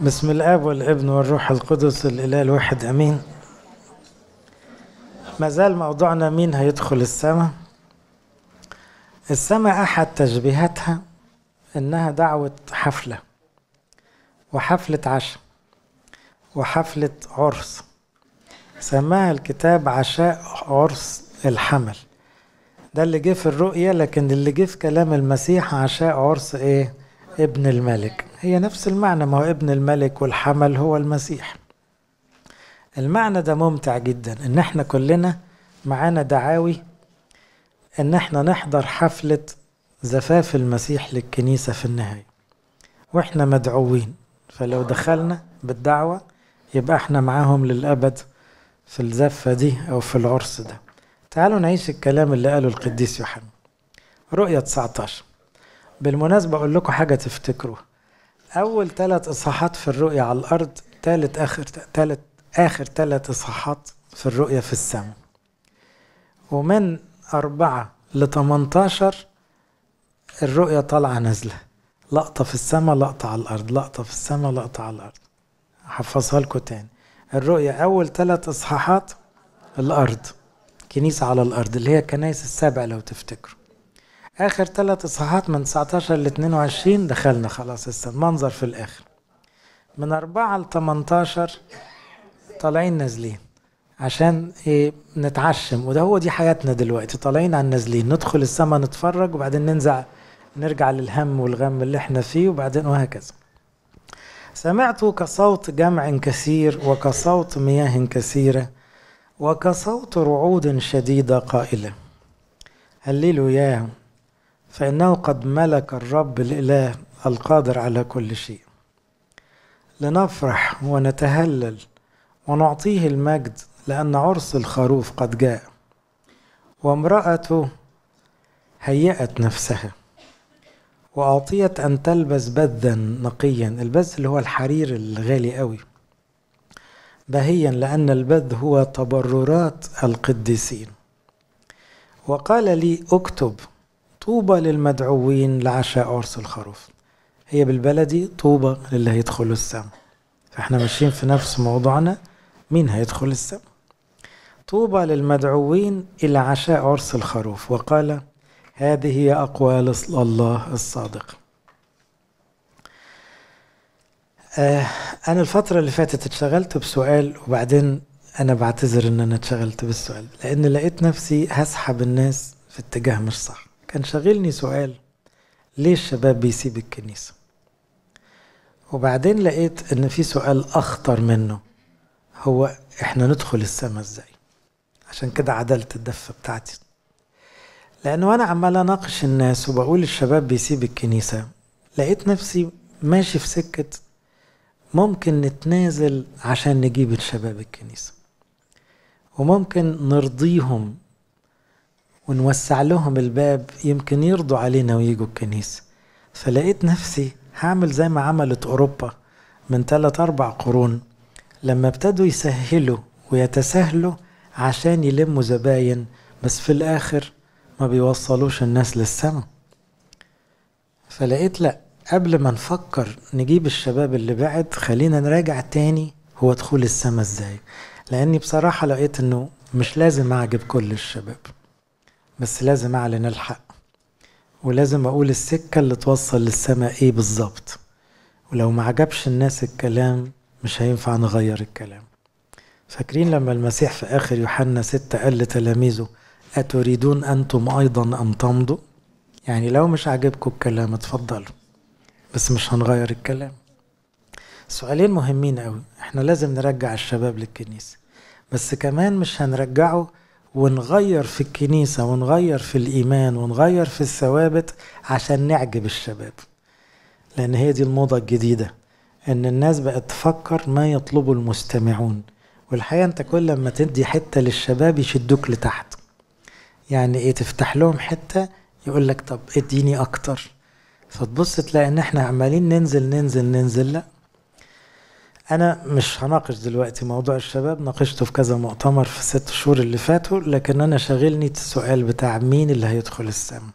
بسم الاب والابن والروح القدس الاله الواحد امين ما زال موضوعنا مين هيدخل السماء السماء احد تشبيهاتها انها دعوه حفله وحفله عشاء وحفله عرس سماها الكتاب عشاء عرس الحمل ده اللي جه في الرؤية لكن اللي جه في كلام المسيح عشاء عرس ايه ابن الملك هي نفس المعنى ما هو ابن الملك والحمل هو المسيح المعنى ده ممتع جدا ان احنا كلنا معانا دعاوي ان احنا نحضر حفلة زفاف المسيح للكنيسة في النهاية واحنا مدعوين فلو دخلنا بالدعوة يبقى احنا معاهم للأبد في الزفة دي أو في العرس ده تعالوا نعيش الكلام اللي قاله القديس يوحنا رؤية 19 بالمناسبة أقول لكم حاجة تفتكروها اول ثلاث اصحاحات في الرؤيا على الارض ثالث اخر ثالث اخر ثلاث اصحاحات في الرؤيا في السماء ومن أربعة ل 18 الرؤية طالعة نازلة لقطة في السماء لقطة على الأرض لقطة في السماء لقطة على الأرض هحفظها لكم تاني الرؤية أول ثلاث إصحاحات الأرض كنيسة على الأرض اللي هي كنايس السبع لو تفتكروا اخر ثلاث اصحاحات من 19 ل 22 دخلنا خلاص هسه المنظر في الاخر من 4 ل 18 طالعين نازلين عشان ايه نتعشم وده هو دي حياتنا دلوقتي طالعين على النازلين ندخل السما نتفرج وبعدين ننزع نرجع للهم والغم اللي احنا فيه وبعدين وهكذا سمعت كصوت جمع كثير وكصوت مياه كثيرة وكصوت رعود شديدة قائلة ياهم فإنه قد ملك الرب الإله القادر على كل شيء لنفرح ونتهلل ونعطيه المجد لأن عرس الخروف قد جاء وامرأته هيأت نفسها وأعطيت أن تلبس بذا نقيا البذ اللي هو الحرير الغالي قوي بهيا لأن البذ هو تبررات القديسين وقال لي اكتب طوبى للمدعوين لعشاء عرس الخروف هي بالبلدي طوبى للي هيدخلوا السما فاحنا ماشيين في نفس موضوعنا مين هيدخل السما طوبى للمدعوين إلى عشاء عرس الخروف وقال هذه هي أقوال الله الصادق آه، أنا الفترة اللي فاتت اتشغلت بسؤال وبعدين أنا بعتذر إن أنا اتشغلت بالسؤال لأن لقيت نفسي هسحب الناس في اتجاه مش صح كان شاغلني سؤال ليه الشباب بيسيب الكنيسة وبعدين لقيت ان في سؤال اخطر منه هو احنا ندخل السماء ازاي عشان كده عدلت الدفة بتاعتي لأنه أنا عمال أناقش الناس وبقول الشباب بيسيب الكنيسة لقيت نفسي ماشي في سكة ممكن نتنازل عشان نجيب الشباب الكنيسة وممكن نرضيهم ونوسع لهم الباب يمكن يرضوا علينا ويجوا الكنيسة فلقيت نفسي هعمل زي ما عملت أوروبا من ثلاث أربع قرون لما ابتدوا يسهلوا ويتساهلوا عشان يلموا زباين بس في الآخر ما بيوصلوش الناس للسما فلقيت لأ قبل ما نفكر نجيب الشباب اللي بعد خلينا نراجع تاني هو دخول السما ازاي لاني بصراحة لقيت انه مش لازم اعجب كل الشباب بس لازم أعلن الحق ولازم أقول السكة اللي توصل للسماء إيه بالظبط ولو ما عجبش الناس الكلام مش هينفع نغير الكلام فاكرين لما المسيح في آخر يوحنا ستة قال لتلاميذه أتريدون أنتم أيضا أن تمضوا يعني لو مش عاجبكم الكلام اتفضلوا بس مش هنغير الكلام سؤالين مهمين قوي احنا لازم نرجع الشباب للكنيسة بس كمان مش هنرجعه ونغير في الكنيسة ونغير في الإيمان ونغير في الثوابت عشان نعجب الشباب لأن هي دي الموضة الجديدة إن الناس بقت تفكر ما يطلبه المستمعون والحقيقة أنت كل لما تدي حتة للشباب يشدوك لتحت يعني إيه تفتح لهم حتة يقول لك طب اديني أكتر فتبص تلاقي إن إحنا عمالين ننزل ننزل ننزل لأ انا مش هناقش دلوقتي موضوع الشباب ناقشته في كذا مؤتمر في الست شهور اللي فاتوا لكن انا شاغلني السؤال بتاع مين اللي هيدخل السما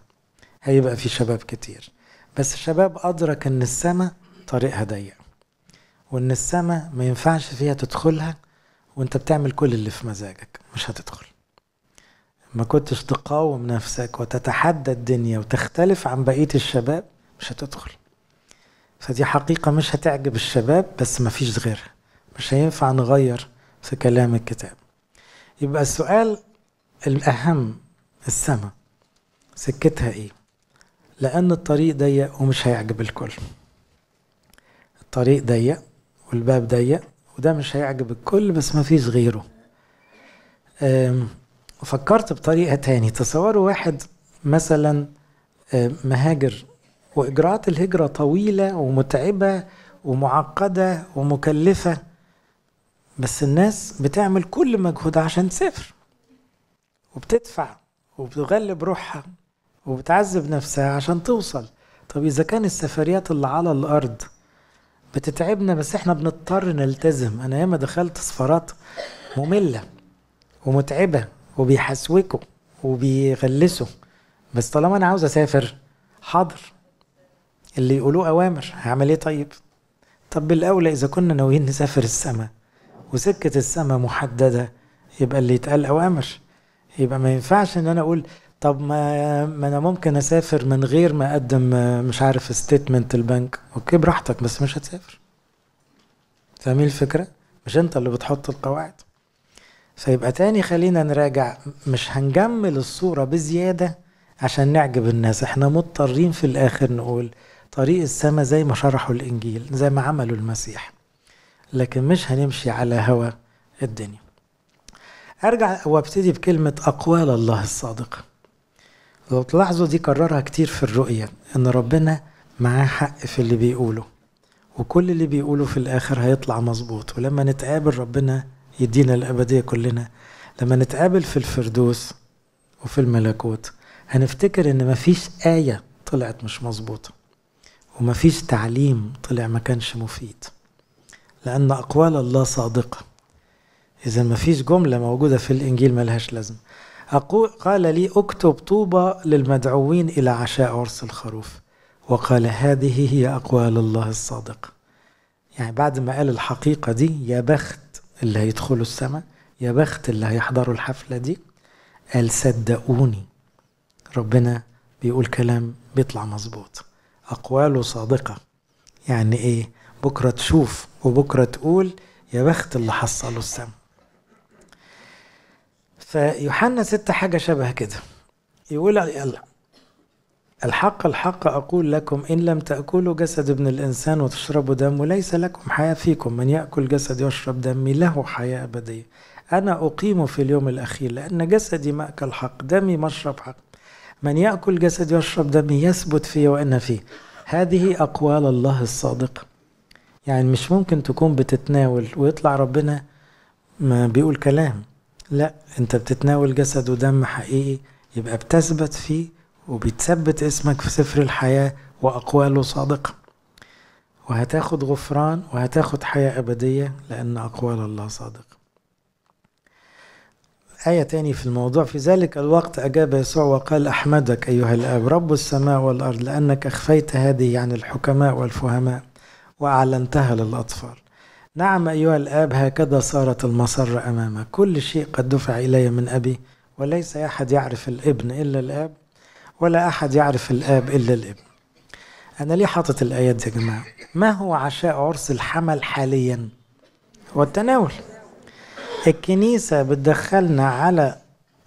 هيبقى في شباب كتير بس الشباب ادرك ان السما طريقها ضيق وان السما ما ينفعش فيها تدخلها وانت بتعمل كل اللي في مزاجك مش هتدخل ما كنتش تقاوم نفسك وتتحدى الدنيا وتختلف عن بقية الشباب مش هتدخل فدي حقيقة مش هتعجب الشباب بس مفيش غيرها مش هينفع نغير في كلام الكتاب يبقى السؤال الأهم السماء سكتها ايه لأن الطريق ضيق ومش هيعجب الكل الطريق ضيق والباب ضيق وده مش هيعجب الكل بس مفيش غيره فكرت بطريقة تاني تصوروا واحد مثلا مهاجر وإجراءات الهجرة طويلة ومتعبة ومعقدة ومكلفة بس الناس بتعمل كل مجهودها عشان تسافر وبتدفع وبتغلب روحها وبتعذب نفسها عشان توصل طب إذا كان السفريات اللي على الأرض بتتعبنا بس احنا بنضطر نلتزم أنا ياما دخلت سفرات مملة ومتعبة وبيحسوكوا وبيغلسوا بس طالما أنا عاوز أسافر حاضر اللي يقولوه أوامر هعمل إيه طيب؟ طب بالأولى إذا كنا ناويين نسافر السماء وسكة السماء محددة يبقى اللي يتقال أوامر يبقى ما ينفعش إن أنا أقول طب ما ما انا ممكن اسافر من غير ما اقدم مش عارف ستيتمنت البنك اوكي براحتك بس مش هتسافر فاهمين الفكره مش انت اللي بتحط القواعد فيبقى تاني خلينا نراجع مش هنجمل الصوره بزياده عشان نعجب الناس احنا مضطرين في الاخر نقول طريق السماء زي ما شرحوا الإنجيل زي ما عملوا المسيح لكن مش هنمشي على هوى الدنيا أرجع وابتدي بكلمة أقوال الله الصادقة لو تلاحظوا دي كررها كتير في الرؤية إن ربنا معاه حق في اللي بيقوله وكل اللي بيقوله في الآخر هيطلع مظبوط ولما نتقابل ربنا يدينا الأبدية كلنا لما نتقابل في الفردوس وفي الملكوت هنفتكر إن مفيش آية طلعت مش مظبوطه وما فيش تعليم طلع ما كانش مفيد لأن أقوال الله صادقة إذا ما فيش جملة موجودة في الإنجيل لهاش لازمة أقول قال لي اكتب طوبى للمدعوين إلى عشاء عرس الخروف وقال هذه هي أقوال الله الصادقة يعني بعد ما قال الحقيقة دي يا بخت اللي هيدخلوا السماء يا بخت اللي هيحضروا الحفلة دي قال صدقوني ربنا بيقول كلام بيطلع مظبوط أقواله صادقة يعني إيه بكرة تشوف وبكرة تقول يا بخت اللي حصله السم فيوحنا ستة حاجة شبه كده يقول يلا الحق الحق أقول لكم إن لم تأكلوا جسد ابن الإنسان وتشربوا دمه ليس لكم حياة فيكم من يأكل جسد يشرب دمي له حياة أبدية أنا أقيم في اليوم الأخير لأن جسدي مأكل حق دمي مشرب حق من يأكل جسدي ويشرب دمي يثبت في وأنا فيه هذه أقوال الله الصادقة يعني مش ممكن تكون بتتناول ويطلع ربنا ما بيقول كلام لا انت بتتناول جسد ودم حقيقي يبقى بتثبت فيه وبيتثبت اسمك في سفر الحياة وأقواله صادقة وهتاخد غفران وهتاخد حياة أبدية لأن أقوال الله صادقة آية تاني في الموضوع في ذلك الوقت أجاب يسوع وقال أحمدك أيها الآب رب السماء والأرض لأنك أخفيت هذه عن الحكماء والفهماء وأعلنتها للأطفال نعم أيها الآب هكذا صارت المسرة أمامك كل شيء قد دفع إلي من أبي وليس أحد يعرف الابن إلا الآب ولا أحد يعرف الآب إلا الابن أنا ليه حاطط الآيات يا جماعة ما هو عشاء عرس الحمل حاليا هو التناول الكنيسة بتدخلنا على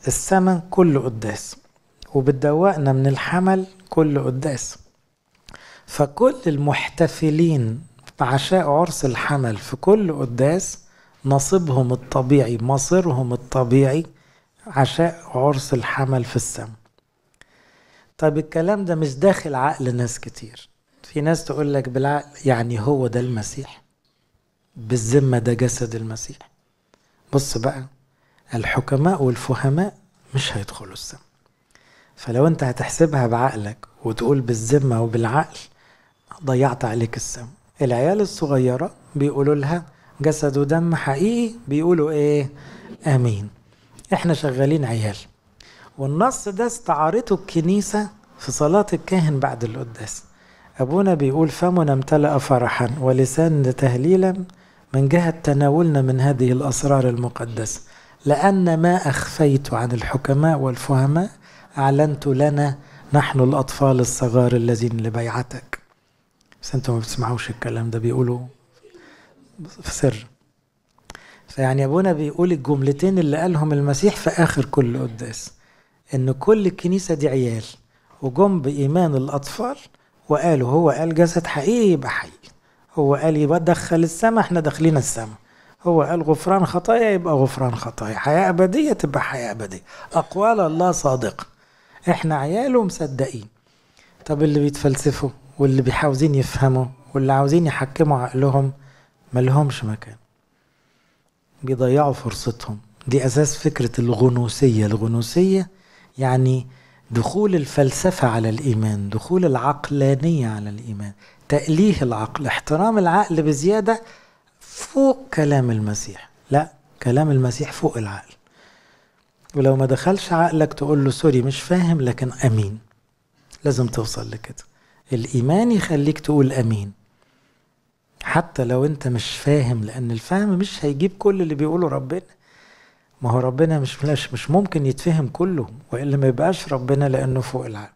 السماء كل قداس وبتدوقنا من الحمل كل قداس فكل المحتفلين بعشاء عرس الحمل في كل قداس نصيبهم الطبيعي مصيرهم الطبيعي عشاء عرس الحمل في السماء طب الكلام ده مش داخل عقل ناس كتير في ناس تقول لك بالعقل يعني هو ده المسيح بالذمة ده جسد المسيح بص بقى الحكماء والفهماء مش هيدخلوا السماء فلو انت هتحسبها بعقلك وتقول بالذمة وبالعقل ضيعت عليك السم العيال الصغيرة بيقولوا لها جسد ودم حقيقي بيقولوا ايه امين احنا شغالين عيال والنص ده استعارته الكنيسة في صلاة الكاهن بعد القداس أبونا بيقول فمنا امتلأ فرحا ولسان تهليلا من جهة تناولنا من هذه الأسرار المقدسة لأن ما أخفيت عن الحكماء والفهماء أعلنت لنا نحن الأطفال الصغار الذين لبيعتك بس أنتم ما بتسمعوش الكلام ده بيقولوا في سر فيعني أبونا بيقول الجملتين اللي قالهم المسيح في آخر كل قداس إن كل الكنيسة دي عيال وجم بإيمان الأطفال وقالوا هو قال جسد حقيقي يبقى حقيقي هو قال يبقى دخل السماء احنا داخلين السماء هو قال غفران خطايا يبقى غفران خطايا حياة أبدية تبقى حياة أبدية أقوال الله صادقة احنا عياله مصدقين طب اللي بيتفلسفوا واللي بيحاوزين يفهموا واللي عاوزين يحكموا عقلهم ملهمش مكان بيضيعوا فرصتهم دي أساس فكرة الغنوسية الغنوسية يعني دخول الفلسفة على الإيمان دخول العقلانية على الإيمان تأليه العقل احترام العقل بزيادة فوق كلام المسيح لا كلام المسيح فوق العقل ولو ما دخلش عقلك تقول له سوري مش فاهم لكن أمين لازم توصل لكده الإيمان يخليك تقول أمين حتى لو أنت مش فاهم لأن الفهم مش هيجيب كل اللي بيقوله ربنا ما هو ربنا مش مش, مش ممكن يتفهم كله والا ما يبقاش ربنا لانه فوق العالم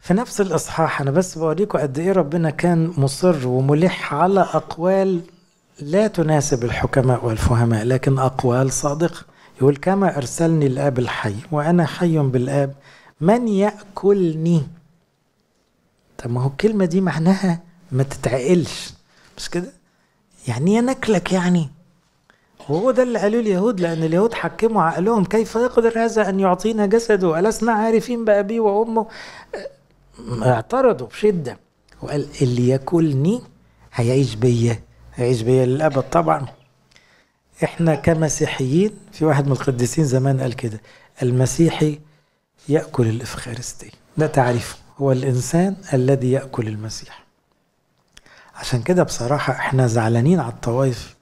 في نفس الاصحاح انا بس بوريكم قد ايه ربنا كان مصر وملح على اقوال لا تناسب الحكماء والفهماء لكن اقوال صادقه يقول كما ارسلني الاب الحي وانا حي بالاب من ياكلني طب ما هو الكلمه دي معناها ما تتعقلش مش كده يعني انا إيه اكلك يعني وهو ده اللي قالوه اليهود لأن اليهود حكموا عقلهم كيف يقدر هذا أن يعطينا جسده ألسنا عارفين بأبيه وأمه أه، اعترضوا بشدة وقال اللي ياكلني هيعيش بيا هيعيش بيا للأبد طبعا احنا كمسيحيين في واحد من القديسين زمان قال كده المسيحي يأكل الإفخارستية ده تعريفه هو الإنسان الذي يأكل المسيح عشان كده بصراحة احنا زعلانين على الطوائف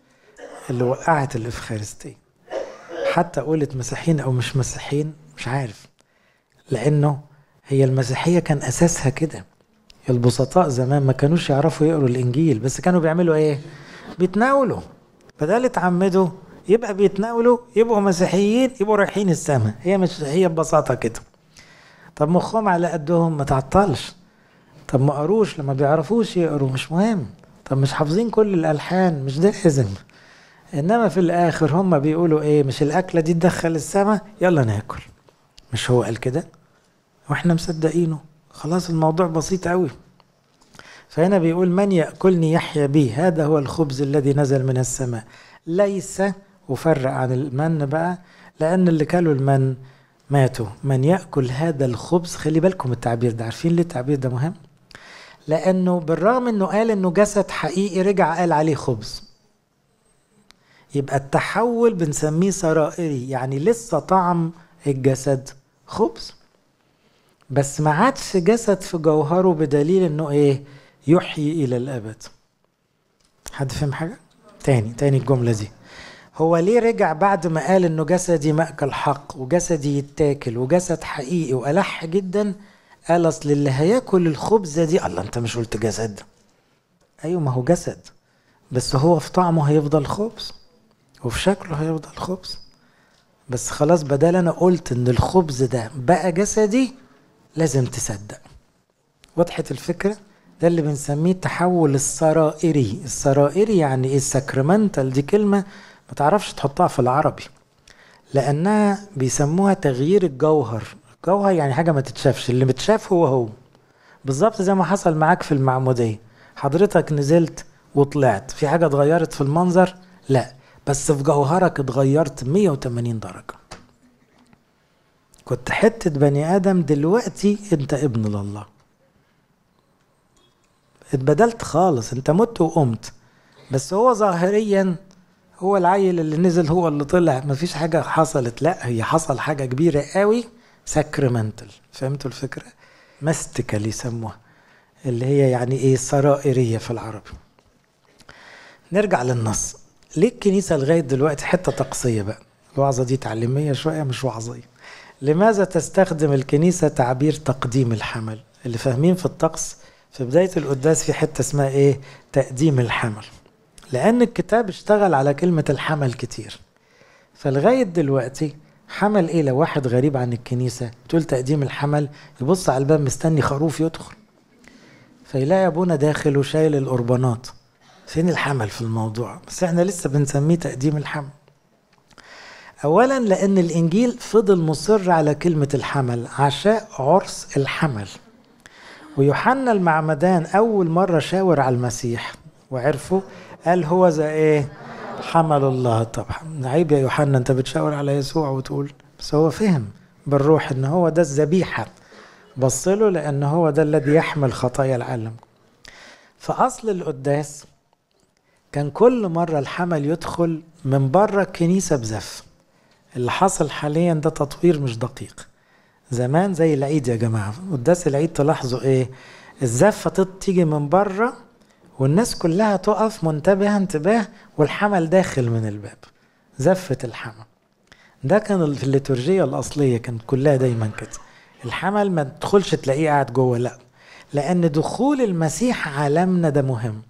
اللي وقعت الافخارستي حتى قولة مسيحيين أو مش مسيحيين مش عارف لأنه هي المسيحية كان أساسها كده البسطاء زمان ما كانوش يعرفوا يقروا الإنجيل بس كانوا بيعملوا إيه؟ بيتناولوا بدل اتعمدوا يبقى بيتناولوا يبقوا مسيحيين يبقوا رايحين السماء هي مش هي ببساطة كده طب مخهم على قدهم ما تعطلش طب ما قروش لما بيعرفوش يقروا مش مهم طب مش حافظين كل الألحان مش ده لازم انما في الاخر هم بيقولوا ايه مش الاكله دي تدخل السما يلا ناكل مش هو قال كده واحنا مصدقينه خلاص الموضوع بسيط قوي فهنا بيقول من ياكلني يحيى بي هذا هو الخبز الذي نزل من السماء ليس وفرق عن المن بقى لان اللي كلوا المن ماتوا من ياكل هذا الخبز خلي بالكم التعبير ده عارفين ليه التعبير ده مهم لانه بالرغم انه قال انه جسد حقيقي رجع قال عليه خبز يبقى التحول بنسميه سرائري يعني لسه طعم الجسد خبز بس ما عادش جسد في جوهره بدليل انه ايه يحيي الى الابد حد فهم حاجه تاني تاني الجمله دي هو ليه رجع بعد ما قال انه جسدي ماكل حق وجسدي يتاكل وجسد حقيقي والح جدا قال اصل اللي هياكل الخبزه دي الله انت مش قلت جسد ايوه ما هو جسد بس هو في طعمه هيفضل خبز وفي شكله هيفضل خبز بس خلاص بدل انا قلت ان الخبز ده بقى جسدي لازم تصدق وضحت الفكره ده اللي بنسميه التحول السرائري السرائري يعني ايه الساكرمنتال دي كلمه ما تعرفش تحطها في العربي لانها بيسموها تغيير الجوهر الجوهر يعني حاجه ما تتشافش اللي متشاف هو هو بالظبط زي ما حصل معاك في المعموديه حضرتك نزلت وطلعت في حاجه اتغيرت في المنظر لا بس في جوهرك اتغيرت 180 درجة كنت حتة بني آدم دلوقتي أنت ابن لله اتبدلت خالص أنت مت وقمت بس هو ظاهريا هو العيل اللي نزل هو اللي طلع مفيش حاجة حصلت لا هي حصل حاجة كبيرة قوي ساكرمنتال فهمتوا الفكرة اللي يسموها اللي هي يعني ايه سرائرية في العربي نرجع للنص ليه الكنيسة لغاية دلوقتي حتة طقسية بقى الوعظة دي تعليمية شوية مش وعظية لماذا تستخدم الكنيسة تعبير تقديم الحمل اللي فاهمين في الطقس في بداية القداس في حتة اسمها ايه تقديم الحمل لأن الكتاب اشتغل على كلمة الحمل كتير فلغاية دلوقتي حمل ايه لو واحد غريب عن الكنيسة تقول تقديم الحمل يبص على الباب مستني خروف يدخل فيلاقي ابونا داخل وشايل القربانات فين الحمل في الموضوع بس احنا لسه بنسميه تقديم الحمل اولا لان الانجيل فضل مصر على كلمه الحمل عشاء عرس الحمل ويوحنا المعمدان اول مره شاور على المسيح وعرفه قال هو ذا ايه حمل الله طبعا عيب يا يوحنا انت بتشاور على يسوع وتقول بس هو فهم بالروح ان هو ده الذبيحه بص له لان هو ده الذي يحمل خطايا العالم فاصل القداس كان كل مرة الحمل يدخل من بره الكنيسة بزف اللي حصل حاليا ده تطوير مش دقيق زمان زي العيد يا جماعة قداس العيد تلاحظوا ايه الزفة تيجي من بره والناس كلها تقف منتبهة انتباه والحمل داخل من الباب زفة الحمل ده كان في الليتورجية الأصلية كانت كلها دايما كده الحمل ما تدخلش تلاقيه قاعد جوه لا لأن دخول المسيح عالمنا ده مهم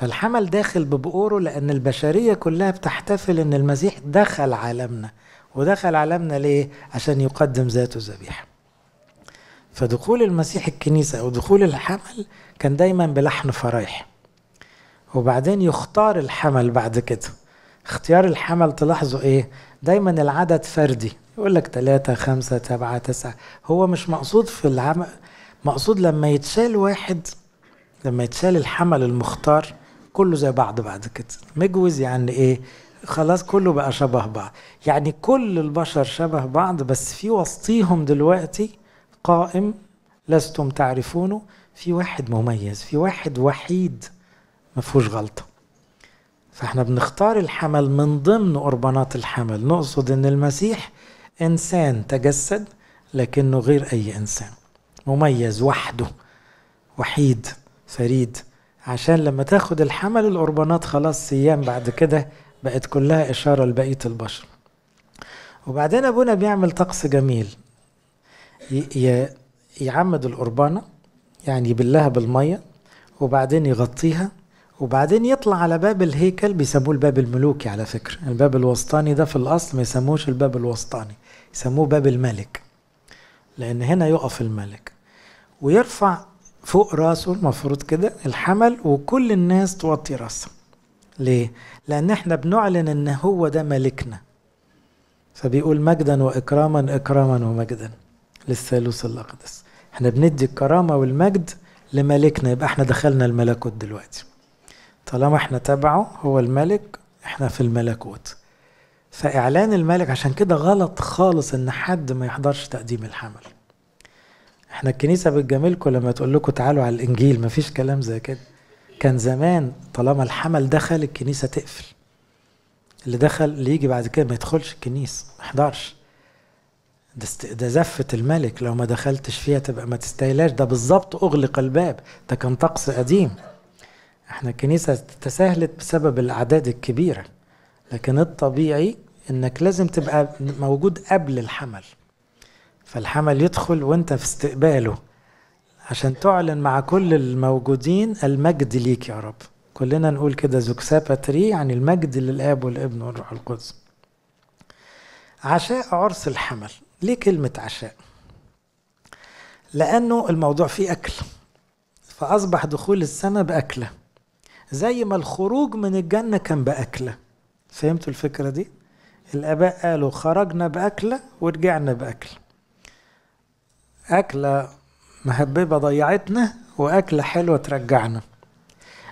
فالحمل داخل ببقوره لأن البشرية كلها بتحتفل إن المسيح دخل عالمنا ودخل عالمنا ليه؟ عشان يقدم ذاته ذبيحة فدخول المسيح الكنيسة أو دخول الحمل كان دايما بلحن فرايح وبعدين يختار الحمل بعد كده اختيار الحمل تلاحظوا ايه دايما العدد فردي يقول لك ثلاثة خمسة سبعة تسعة هو مش مقصود في العمل مقصود لما يتشال واحد لما يتشال الحمل المختار كله زي بعض بعد كده مجوز يعني ايه خلاص كله بقى شبه بعض يعني كل البشر شبه بعض بس في وسطيهم دلوقتي قائم لستم تعرفونه في واحد مميز في واحد وحيد ما فيهوش غلطه فاحنا بنختار الحمل من ضمن قربانات الحمل نقصد ان المسيح انسان تجسد لكنه غير اي انسان مميز وحده وحيد فريد عشان لما تاخد الحمل القربانات خلاص صيام بعد كده بقت كلها إشارة لبقية البشر وبعدين أبونا بيعمل طقس جميل يعمد القربانة يعني يبلها بالمية وبعدين يغطيها وبعدين يطلع على باب الهيكل بيسموه الباب الملوكي على فكرة الباب الوسطاني ده في الأصل ما يسموهش الباب الوسطاني يسموه باب الملك لأن هنا يقف الملك ويرفع فوق راسه المفروض كده الحمل وكل الناس توطي راسها ليه؟ لأن احنا بنعلن أن هو ده ملكنا فبيقول مجدا وإكراما إكراما ومجدا للثالوث الأقدس احنا بندي الكرامة والمجد لملكنا يبقى احنا دخلنا الملكوت دلوقتي طالما احنا تبعه هو الملك احنا في الملكوت فإعلان الملك عشان كده غلط خالص إن حد ما يحضرش تقديم الحمل احنا الكنيسه بتجاملكم لما تقول لكم تعالوا على الانجيل مفيش كلام زي كده كان زمان طالما الحمل دخل الكنيسه تقفل اللي دخل اللي يجي بعد كده ما يدخلش الكنيسه ما يحضرش ده, است... ده زفة الملك لو ما دخلتش فيها تبقى ما تستاهلاش ده بالظبط أغلق الباب ده كان طقس قديم احنا الكنيسة تساهلت بسبب الأعداد الكبيرة لكن الطبيعي انك لازم تبقى موجود قبل الحمل فالحمل يدخل وانت في استقباله عشان تعلن مع كل الموجودين المجد ليك يا رب كلنا نقول كده زوكسابا تري يعني المجد للاب والابن والروح القدس عشاء عرس الحمل ليه كلمة عشاء لأنه الموضوع فيه أكل فأصبح دخول السنة بأكلة زي ما الخروج من الجنة كان بأكلة فهمتوا الفكرة دي؟ الآباء قالوا خرجنا بأكلة ورجعنا بأكلة أكلة مهببة ضيعتنا وأكلة حلوة ترجعنا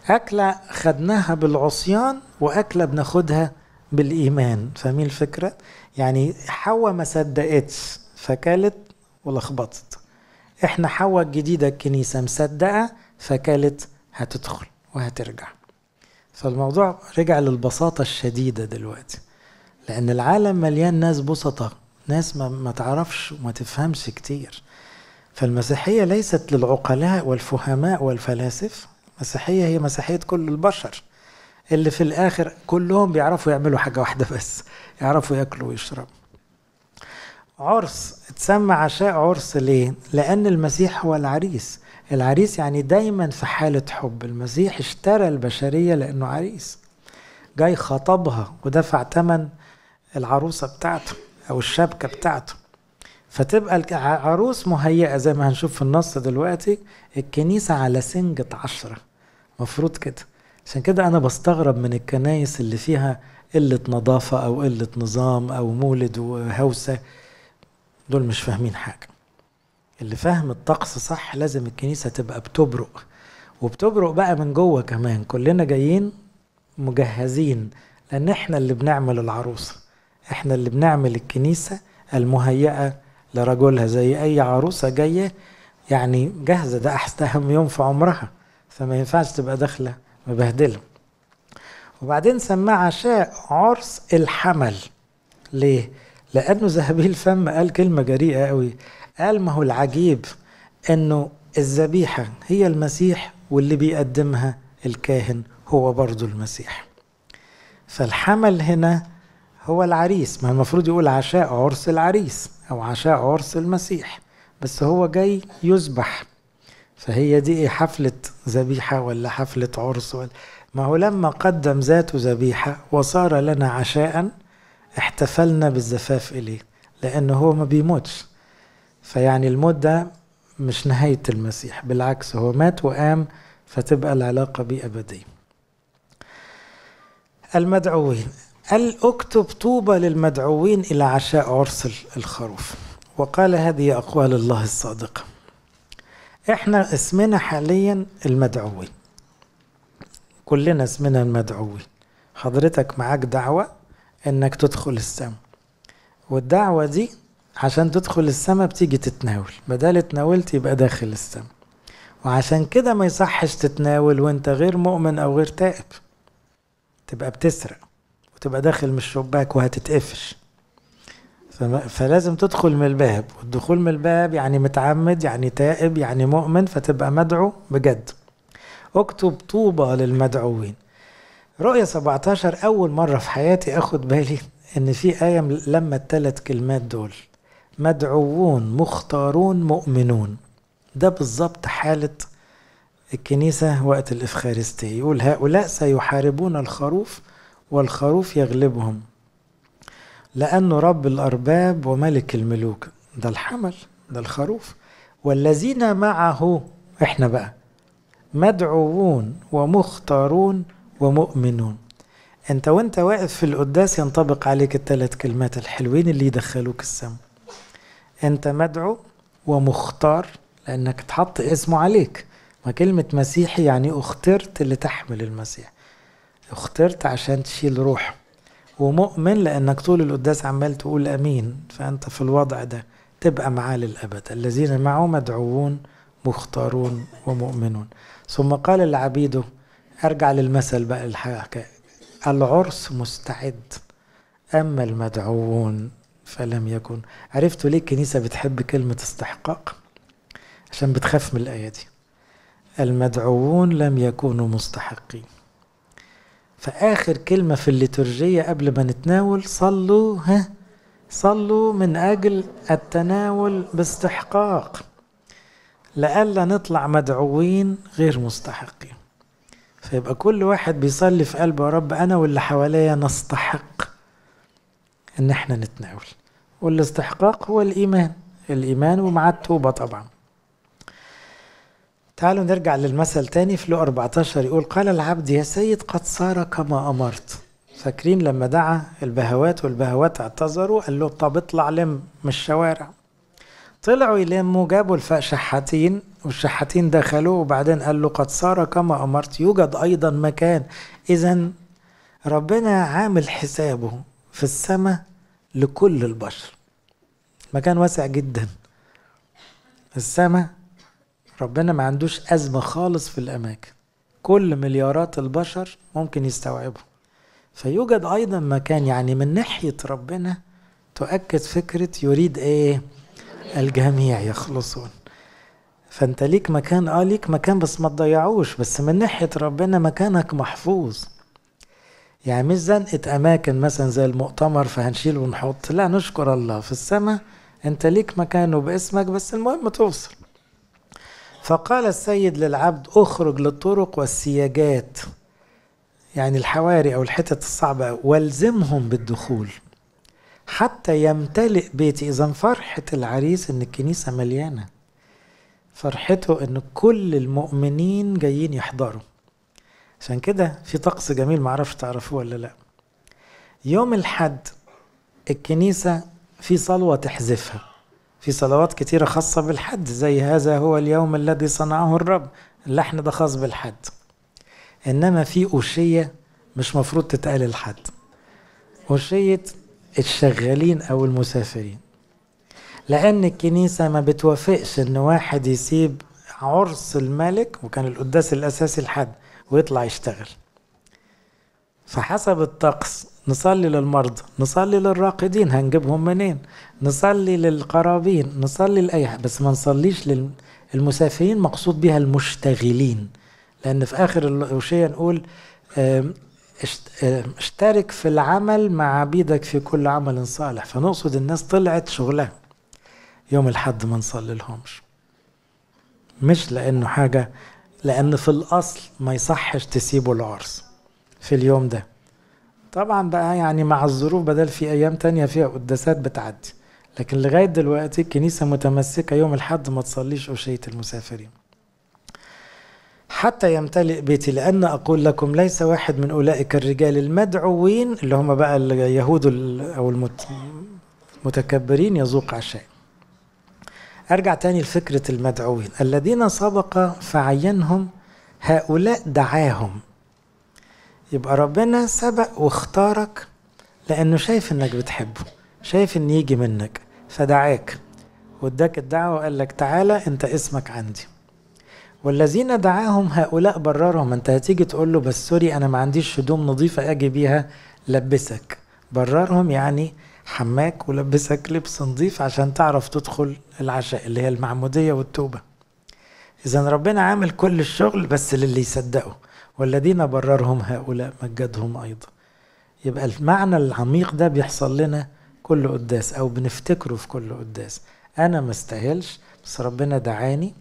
أكلة خدناها بالعصيان وأكلة بناخدها بالإيمان فاهمين الفكرة؟ يعني حواء ما صدقتش فكلت ولخبطت احنا حواء الجديدة الكنيسة مصدقة فكلت هتدخل وهترجع فالموضوع رجع للبساطة الشديدة دلوقتي لأن العالم مليان ناس بسطة ناس ما, ما تعرفش وما تفهمش كتير فالمسيحية ليست للعقلاء والفهماء والفلاسف المسيحية هي مسيحية كل البشر اللي في الآخر كلهم بيعرفوا يعملوا حاجة واحدة بس يعرفوا ياكلوا ويشربوا عرس اتسمى عشاء عرس ليه؟ لأن المسيح هو العريس العريس يعني دايما في حالة حب المسيح اشترى البشرية لأنه عريس جاي خطبها ودفع ثمن العروسة بتاعته أو الشبكة بتاعته فتبقى العروس مهيئة زي ما هنشوف في النص دلوقتي الكنيسة على سنجة عشرة مفروض كده عشان كده أنا بستغرب من الكنايس اللي فيها قلة نظافة أو قلة نظام أو مولد وهوسة دول مش فاهمين حاجة اللي فاهم الطقس صح لازم الكنيسة تبقى بتبرق وبتبرق بقى من جوه كمان كلنا جايين مجهزين لأن احنا اللي بنعمل العروسة احنا اللي بنعمل الكنيسة المهيئة لرجلها زي أي عروسة جاية يعني جاهزة ده أحسن أهم يوم في عمرها فما ينفعش تبقى داخلة مبهدلة وبعدين سماه عشاء عرس الحمل ليه؟ لأنه ذهبي الفم قال كلمة جريئة قوي قال ما هو العجيب أنه الذبيحة هي المسيح واللي بيقدمها الكاهن هو برضه المسيح فالحمل هنا هو العريس ما المفروض يقول عشاء عرس العريس أو عشاء عرس المسيح بس هو جاي يذبح فهي دي إيه حفلة ذبيحة ولا حفلة عرس ولا ما هو لما قدم ذاته ذبيحة وصار لنا عشاء احتفلنا بالزفاف إليه لأنه هو ما بيموتش فيعني الموت ده مش نهاية المسيح بالعكس هو مات وقام فتبقى العلاقة بيه أبدية المدعوين قال اكتب طوبى للمدعوين إلى عشاء عرس الخروف وقال هذه أقوال الله الصادقة احنا اسمنا حاليا المدعوين كلنا اسمنا المدعوين حضرتك معاك دعوة انك تدخل السماء والدعوة دي عشان تدخل السماء بتيجي تتناول بدل اتناولت يبقى داخل السماء وعشان كده ما يصحش تتناول وانت غير مؤمن او غير تائب تبقى بتسرق وتبقى داخل من الشباك وهتتقفش فلازم تدخل من الباب والدخول من الباب يعني متعمد يعني تائب يعني مؤمن فتبقى مدعو بجد اكتب طوبى للمدعوين رؤية 17 أول مرة في حياتي أخد بالي إن في آية لما التلات كلمات دول مدعوون مختارون مؤمنون ده بالظبط حالة الكنيسة وقت الإفخارستية يقول هؤلاء سيحاربون الخروف والخروف يغلبهم لأنه رب الأرباب وملك الملوك ده الحمل ده الخروف والذين معه احنا بقى مدعوون ومختارون ومؤمنون انت وانت واقف في القداس ينطبق عليك الثلاث كلمات الحلوين اللي يدخلوك السماء انت مدعو ومختار لانك اتحط اسمه عليك ما كلمة مسيحي يعني اخترت لتحمل المسيح اخترت عشان تشيل روح ومؤمن لأنك طول القداس عمال تقول أمين فأنت في الوضع ده تبقى معاه للأبد الذين معه مدعوون مختارون ومؤمنون ثم قال لعبيده أرجع للمثل بقى الحكاية العرس مستعد أما المدعوون فلم يكن عرفتوا ليه الكنيسة بتحب كلمة استحقاق عشان بتخاف من الآية دي المدعوون لم يكونوا مستحقين فآخر كلمة في الليتورجية قبل ما نتناول صلوا ها صلوا من أجل التناول باستحقاق لئلا نطلع مدعوين غير مستحقين فيبقى كل واحد بيصلي في قلبه يا رب أنا واللي حواليا نستحق إن احنا نتناول والاستحقاق هو الإيمان الإيمان ومع التوبة طبعاً تعالوا نرجع للمثل تاني في لو 14 يقول قال العبد يا سيد قد صار كما أمرت فاكرين لما دعا البهوات والبهوات اعتذروا قال له طب اطلع لم من الشوارع طلعوا يلموا جابوا الفأ شحاتين والشحاتين دخلوا وبعدين قال له قد صار كما أمرت يوجد أيضا مكان إذا ربنا عامل حسابه في السماء لكل البشر مكان واسع جدا السماء ربنا ما عندوش أزمة خالص في الأماكن كل مليارات البشر ممكن يستوعبوا فيوجد أيضا مكان يعني من ناحية ربنا تؤكد فكرة يريد إيه الجميع يخلصون فأنت ليك مكان آه ليك مكان بس ما تضيعوش بس من ناحية ربنا مكانك محفوظ يعني مش زنقة أماكن مثلا زي المؤتمر فهنشيل ونحط لا نشكر الله في السماء أنت ليك مكان وباسمك بس المهم توصل فقال السيد للعبد اخرج للطرق والسياجات يعني الحواري او الحتت الصعبه والزمهم بالدخول حتى يمتلئ بيتي اذا فرحه العريس ان الكنيسه مليانه فرحته ان كل المؤمنين جايين يحضروا عشان كده في طقس جميل معرفش تعرفوه ولا لا يوم الحد الكنيسه في صلوه تحذفها في صلوات كتيرة خاصة بالحد زي هذا هو اليوم الذي صنعه الرب اللحن ده خاص بالحد إنما في أوشية مش مفروض تتقال الحد أوشية الشغالين أو المسافرين لأن الكنيسة ما بتوافقش إن واحد يسيب عرس الملك وكان القداس الأساسي الحد ويطلع يشتغل فحسب الطقس نصلي للمرضى نصلي للراقدين هنجيبهم منين نصلي للقرابين نصلي لأي بس ما نصليش للمسافرين مقصود بها المشتغلين لأن في آخر الوشية نقول اشترك في العمل مع عبيدك في كل عمل صالح فنقصد الناس طلعت شغلها يوم الحد ما نصلي لهمش مش لأنه حاجة لأن في الأصل ما يصحش تسيبه العرس في اليوم ده طبعا بقى يعني مع الظروف بدل في ايام تانية فيها قداسات بتعدي لكن لغاية دلوقتي الكنيسة متمسكة يوم الحد ما تصليش أشية المسافرين حتى يمتلئ بيتي لأن أقول لكم ليس واحد من أولئك الرجال المدعوين اللي هم بقى اليهود أو المتكبرين يذوق عشاء أرجع تاني لفكرة المدعوين الذين سبق فعينهم هؤلاء دعاهم يبقى ربنا سبق واختارك لأنه شايف إنك بتحبه شايف إن يجي منك فدعاك واداك الدعوة وقال لك تعالى أنت اسمك عندي والذين دعاهم هؤلاء بررهم أنت هتيجي تقول له بس سوري أنا ما عنديش هدوم نظيفة أجي بيها لبسك بررهم يعني حماك ولبسك لبس نظيف عشان تعرف تدخل العشاء اللي هي المعمودية والتوبة إذا ربنا عامل كل الشغل بس للي يصدقه والذين بررهم هؤلاء مجدهم أيضا يبقى المعنى العميق ده بيحصل لنا كل قداس أو بنفتكره في كل قداس أنا ما استاهلش بس ربنا دعاني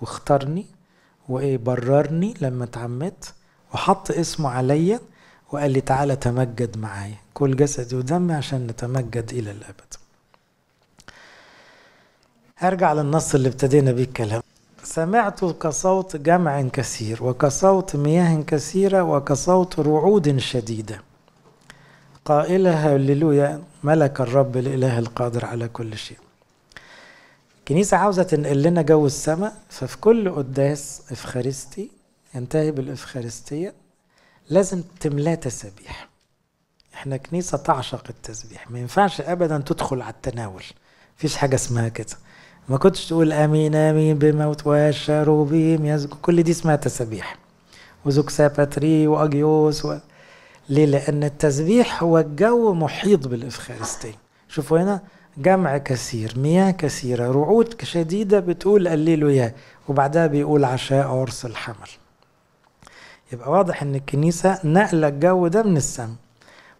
واختارني وإيه بررني لما اتعمدت وحط اسمه عليا وقال لي تعالى تمجد معايا كل جسدي ودمي عشان نتمجد إلى الأبد هرجع للنص اللي ابتدينا بيه الكلام سمعت كصوت جمع كثير وكصوت مياه كثيرة وكصوت رعود شديدة قائلة هللويا ملك الرب الإله القادر على كل شيء الكنيسة عاوزة تنقل لنا جو السماء ففي كل قداس إفخارستي ينتهي بالإفخارستية لازم تملاه تسابيح احنا كنيسة تعشق التسبيح ما ينفعش أبدا تدخل على التناول مفيش حاجة اسمها كده ما كنتش تقول امين امين بموت وشروبيم يزكو كل دي اسمها تسابيح وزوكسا باتري واجيوس و... ليه لان التسبيح هو الجو محيط بالافخارستي شوفوا هنا جمع كثير مياه كثيرة رعود شديدة بتقول يا وبعدها بيقول عشاء عرس الحمل يبقى واضح ان الكنيسة نقل الجو ده من السماء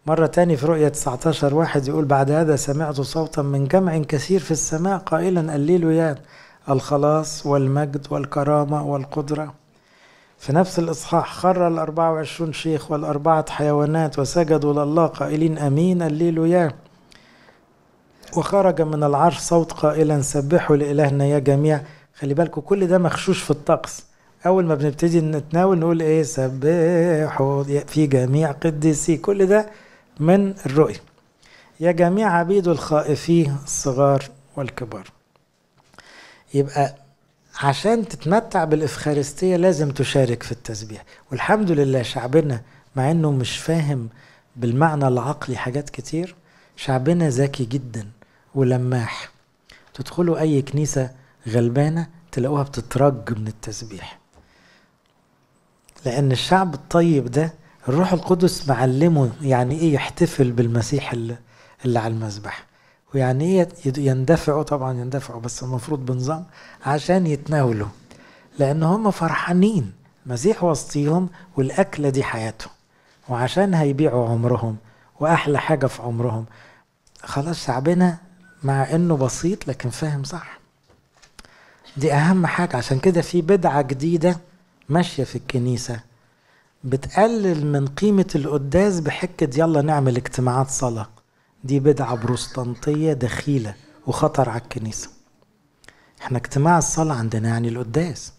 مرة تاني في رؤية 19 واحد يقول بعد هذا سمعت صوتا من جمع كثير في السماء قائلا الليلويا الخلاص والمجد والكرامة والقدرة في نفس الإصحاح خر الأربعة وعشرون شيخ والأربعة حيوانات وسجدوا لله قائلين أمين الليلويا وخرج من العرش صوت قائلا سبحوا لإلهنا يا جميع خلي بالكم كل ده مخشوش في الطقس أول ما بنبتدي نتناول نقول إيه سبحوا في جميع قدسي كل ده من الرؤية يا جميع عبيد الخائفين الصغار والكبار يبقى عشان تتمتع بالإفخارستية لازم تشارك في التسبيح والحمد لله شعبنا مع انه مش فاهم بالمعنى العقلي حاجات كتير شعبنا ذكي جدا ولماح تدخلوا اي كنيسة غلبانة تلاقوها بتترج من التسبيح لان الشعب الطيب ده الروح القدس معلمه يعني ايه يحتفل بالمسيح اللي, اللي على المذبح ويعني ايه يندفعوا طبعا يندفعوا بس المفروض بنظام عشان يتناولوا لان هم فرحانين المسيح وسطيهم والاكله دي حياتهم وعشان هيبيعوا عمرهم واحلى حاجه في عمرهم خلاص شعبنا مع انه بسيط لكن فاهم صح دي اهم حاجه عشان كده في بدعه جديده ماشيه في الكنيسه بتقلل من قيمة القداس بحكة يلا نعمل اجتماعات صلاة دي بدعة بروستانتية دخيلة وخطر على الكنيسة احنا اجتماع الصلاة عندنا يعني القداس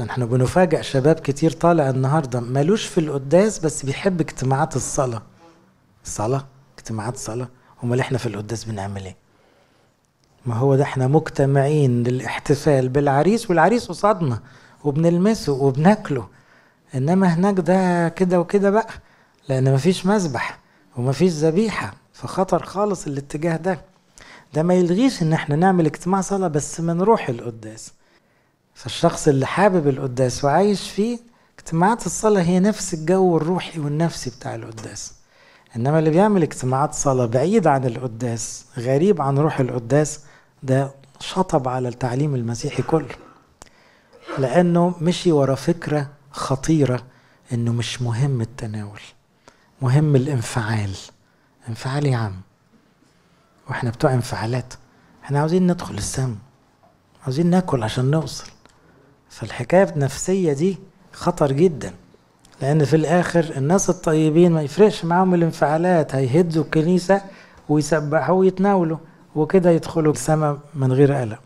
احنا بنفاجئ شباب كتير طالع النهاردة ملوش في القداس بس بيحب اجتماعات الصلاة الصلاة اجتماعات صلاة امال احنا في القداس بنعمل ايه ما هو ده احنا مجتمعين للاحتفال بالعريس والعريس قصادنا وبنلمسه وبناكله إنما هناك ده كده وكده بقى لأن مفيش مذبح ومفيش ذبيحة فخطر خالص الاتجاه ده ده ما يلغيش إن احنا نعمل اجتماع صلاة بس من روح القداس فالشخص اللي حابب القداس وعايش فيه اجتماعات الصلاة هي نفس الجو الروحي والنفسي بتاع القداس إنما اللي بيعمل اجتماعات صلاة بعيد عن القداس غريب عن روح القداس ده شطب على التعليم المسيحي كله لأنه مشي ورا فكرة خطيرة انه مش مهم التناول مهم الانفعال انفعال يا عم واحنا بتوع انفعالات احنا عاوزين ندخل السم عاوزين ناكل عشان نوصل فالحكاية النفسية دي خطر جدا لأن في الآخر الناس الطيبين ما يفرقش معاهم الانفعالات هيهدوا الكنيسة ويسبحوا ويتناولوا وكده يدخلوا السماء من غير قلق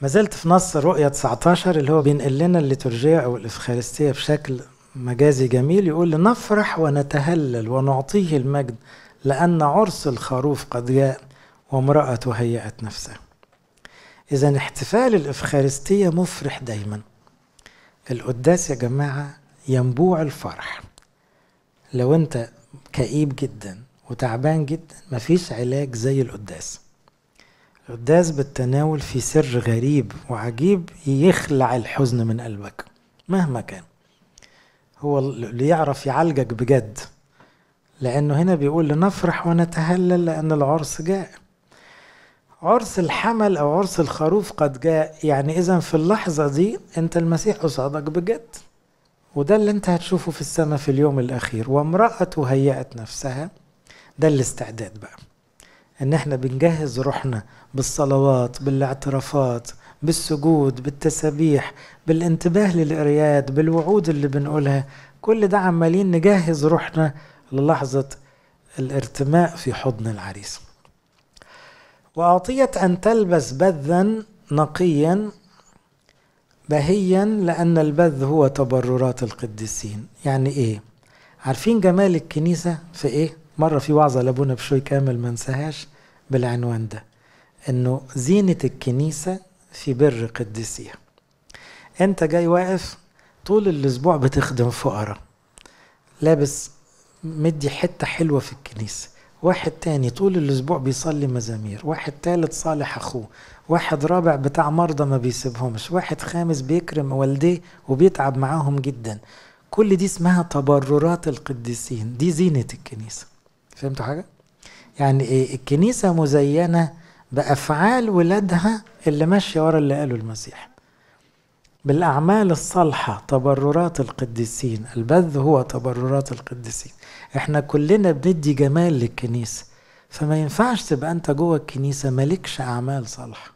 ما زلت في نص رؤية 19 اللي هو بينقل لنا الليتورجية أو الإفخارستية بشكل مجازي جميل يقول لنفرح ونتهلل ونعطيه المجد لأن عرس الخروف قد جاء وامرأته هيأت نفسها إذا احتفال الإفخارستية مفرح دايما القداس يا جماعة ينبوع الفرح لو أنت كئيب جدا وتعبان جدا مفيش علاج زي القداس قداس بالتناول في سر غريب وعجيب يخلع الحزن من قلبك مهما كان هو اللي يعرف يعالجك بجد لأنه هنا بيقول لنفرح ونتهلل لأن العرس جاء عرس الحمل أو عرس الخروف قد جاء يعني إذا في اللحظة دي أنت المسيح قصادك بجد وده اللي أنت هتشوفه في السماء في اليوم الأخير وامرأة هيأت نفسها ده الاستعداد بقى ان احنا بنجهز روحنا بالصلوات بالاعترافات بالسجود بالتسابيح بالانتباه للقريات بالوعود اللي بنقولها كل ده عمالين نجهز روحنا للحظة الارتماء في حضن العريس وأعطيت أن تلبس بذا نقيا بهيا لأن البذ هو تبررات القديسين يعني إيه؟ عارفين جمال الكنيسة في إيه؟ مرة في وعظة لأبونا بشوي كامل ما انساهاش بالعنوان ده إنه زينة الكنيسة في بر قديسيها أنت جاي واقف طول الأسبوع بتخدم فقراء لابس مدي حتة حلوة في الكنيسة واحد تاني طول الأسبوع بيصلي مزامير واحد تالت صالح أخوه واحد رابع بتاع مرضى ما بيسيبهمش واحد خامس بيكرم والديه وبيتعب معاهم جدا كل دي اسمها تبررات القديسين دي زينة الكنيسة فهمت حاجه يعني ايه الكنيسه مزينه بافعال ولادها اللي ماشيه ورا اللي قاله المسيح بالاعمال الصالحه تبررات القديسين البذ هو تبررات القديسين احنا كلنا بندي جمال للكنيسه فما ينفعش تبقى انت جوه الكنيسه مالكش اعمال صالحه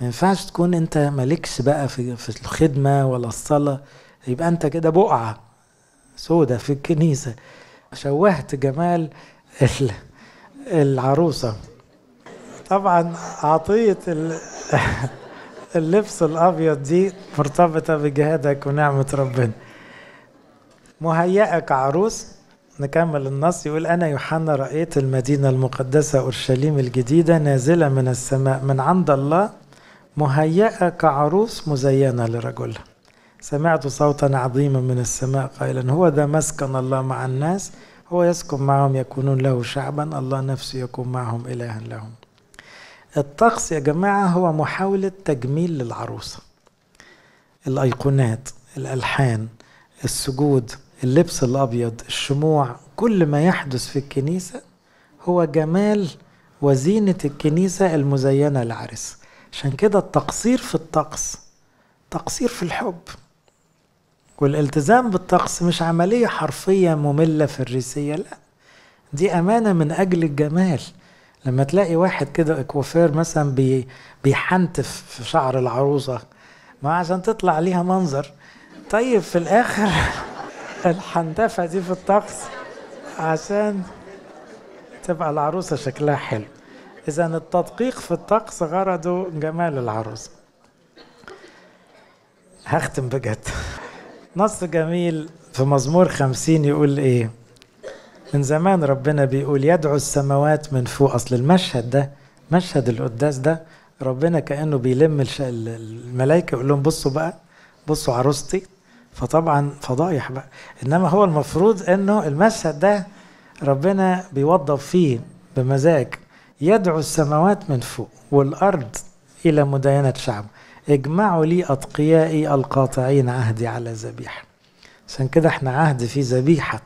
ما ينفعش تكون انت مالكش بقى في في الخدمه ولا الصلاه يبقى انت كده بقعه سودة في الكنيسه شوهت جمال العروسة طبعا عطية اللبس الأبيض دي مرتبطة بجهادك ونعمة ربنا مهيئة كعروس نكمل النص يقول أنا يوحنا رأيت المدينة المقدسة أورشليم الجديدة نازلة من السماء من عند الله مهيئة كعروس مزينة لرجلها سمعت صوتا عظيما من السماء قائلا هو ذا مسكن الله مع الناس هو يسكن معهم يكونون له شعبا الله نفسه يكون معهم إلها لهم الطقس يا جماعة هو محاولة تجميل للعروسة الأيقونات الألحان السجود اللبس الأبيض الشموع كل ما يحدث في الكنيسة هو جمال وزينة الكنيسة المزينة للعرس عشان كده التقصير في الطقس تقصير في الحب والالتزام بالطقس مش عملية حرفية مملة فريسية لا دي أمانة من أجل الجمال لما تلاقي واحد كده اكوافير مثلا بي بيحنتف في شعر العروسة ما عشان تطلع ليها منظر طيب في الآخر الحنتفة دي في الطقس عشان تبقى العروسة شكلها حلو إذا التدقيق في الطقس غرضه جمال العروسة هختم بجد نص جميل في مزمور خمسين يقول إيه من زمان ربنا بيقول يدعو السماوات من فوق أصل المشهد ده مشهد القداس ده ربنا كأنه بيلم الملائكة يقول لهم بصوا بقى بصوا عروستي فطبعا فضايح بقى إنما هو المفروض إنه المشهد ده ربنا بيوظف فيه بمزاج يدعو السماوات من فوق والأرض إلى مداينة شعبه اجمعوا لي أتقيائي القاطعين عهدي على ذبيحة عشان كده احنا عهد في ذبيحة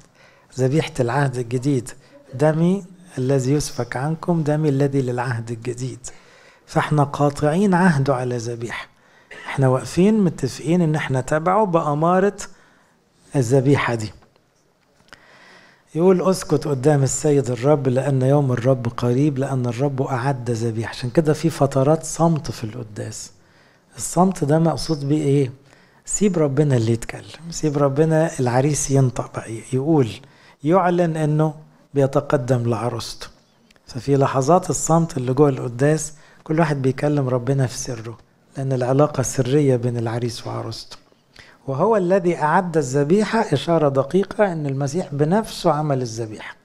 ذبيحة العهد الجديد دمي الذي يسفك عنكم دمي الذي للعهد الجديد فاحنا قاطعين عهده على ذبيحة احنا واقفين متفقين ان احنا تبعه بأمارة الذبيحة دي يقول اسكت قدام السيد الرب لأن يوم الرب قريب لأن الرب أعد ذبيحة عشان كده في فترات صمت في القداس الصمت ده مقصود بيه ايه سيب ربنا اللي يتكلم سيب ربنا العريس ينطق بقى يقول يعلن انه بيتقدم لعروسته ففي لحظات الصمت اللي جوه القداس كل واحد بيكلم ربنا في سره لأن العلاقة سرية بين العريس وعروسته وهو الذي أعد الذبيحة إشارة دقيقة أن المسيح بنفسه عمل الذبيحة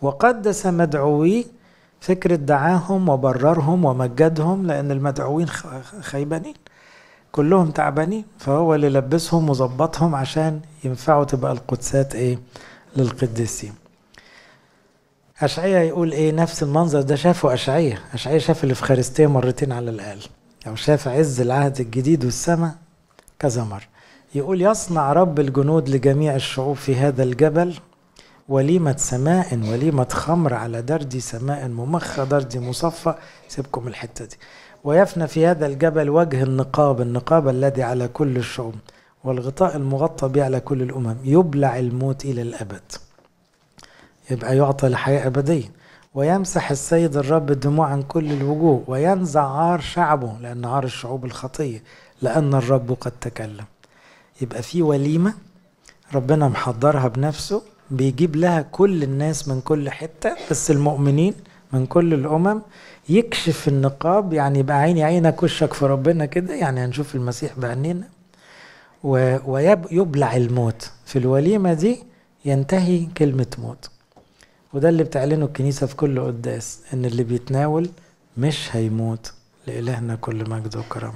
وقدس مدعويه فكرة دعاهم وبررهم ومجدهم لأن المدعوين خيبانين كلهم تعبانين فهو اللي لبسهم وظبطهم عشان ينفعوا تبقى القدسات ايه للقديسين اشعيا يقول إيه نفس المنظر ده شافه اشعيا اشعيا شاف الإفخارستية مرتين على الأقل أو يعني شاف عز العهد الجديد والسماء كذا مرة يقول يصنع رب الجنود لجميع الشعوب في هذا الجبل وليمة سماء وليمة خمر على دردي سماء ممخة دردي مصفى سيبكم الحتة دي ويفنى في هذا الجبل وجه النقاب النقاب الذي على كل الشعوب والغطاء المغطى به على كل الأمم يبلع الموت إلى الأبد يبقى يعطى الحياة أبدية ويمسح السيد الرب الدموع عن كل الوجوه وينزع عار شعبه لأن عار الشعوب الخطية لأن الرب قد تكلم يبقى في وليمة ربنا محضرها بنفسه بيجيب لها كل الناس من كل حتة بس المؤمنين من كل الأمم يكشف النقاب يعني يبقى عيني عينك وشك في ربنا كده يعني هنشوف المسيح بعنينا ويبلع الموت في الوليمة دي ينتهي كلمة موت وده اللي بتعلنه الكنيسة في كل قداس إن اللي بيتناول مش هيموت لإلهنا كل مجد وكرامة